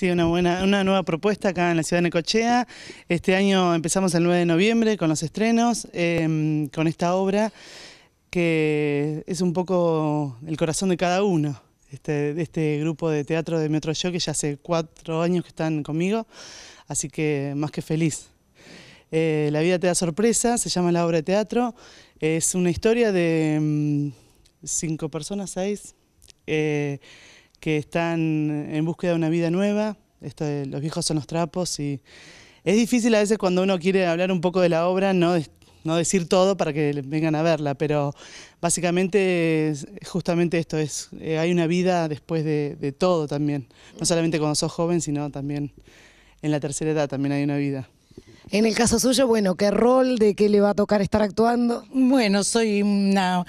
Sí, una, buena, una nueva propuesta acá en la ciudad de Necochea. Este año empezamos el 9 de noviembre con los estrenos, em, con esta obra que es un poco el corazón de cada uno. Este, este grupo de teatro de Metro Yo, que ya hace cuatro años que están conmigo, así que más que feliz. Eh, la vida te da sorpresa, se llama la obra de teatro. Es una historia de mm, cinco personas, seis. Eh, que están en búsqueda de una vida nueva. los viejos son los trapos y es difícil a veces cuando uno quiere hablar un poco de la obra, no, decir todo para que vengan a verla, pero básicamente justamente esto es, eh, hay una vida después de, de todo también, no solamente cuando sos joven, sino también en la tercera edad también hay una vida. En el caso suyo, bueno, ¿qué rol, de qué le va a tocar estar actuando? Bueno, soy una,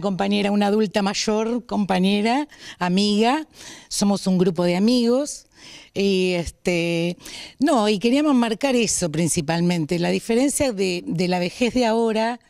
compañera, una adulta mayor, compañera, amiga, somos un grupo de amigos. Y este, no, y queríamos marcar eso principalmente, la diferencia de la vejez de ahora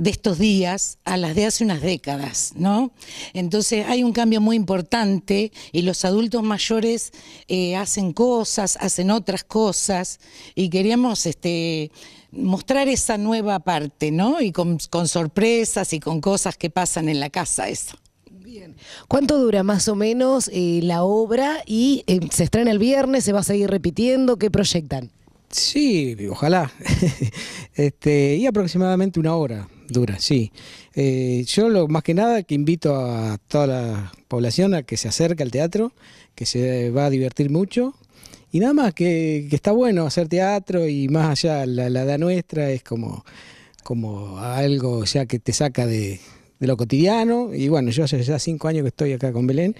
de estos días a las de hace unas décadas, ¿no? Entonces hay un cambio muy importante y los adultos mayores eh, hacen cosas, hacen otras cosas y queríamos este, mostrar esa nueva parte, ¿no? Y con, sorpresas y con cosas que pasan en la casa, eso. Bien. ¿Cuánto dura más o menos eh, la obra? ¿Y eh, se estrena el viernes? ¿Se va a seguir repitiendo? ¿Qué proyectan? Sí, ojalá. este, y aproximadamente una hora. Dura, sí. Eh, yo lo más que nada que invito a toda la población a que se acerque al teatro, que se va a divertir mucho. Y nada más que, está bueno hacer teatro y más allá la, edad nuestra es como, como algo sea que te saca de, de lo cotidiano. Y bueno, yo hace ya cinco años que estoy acá con Belén.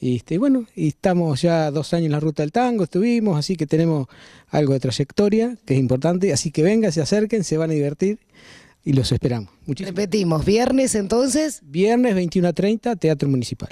Y este, bueno, y estamos ya dos años en la ruta del tango, estuvimos, así que tenemos algo de trayectoria que es importante. Así que vengan, se acerquen, se van a divertir y los esperamos. Repetimos, viernes entonces. Viernes 21 a 30, Teatro Municipal.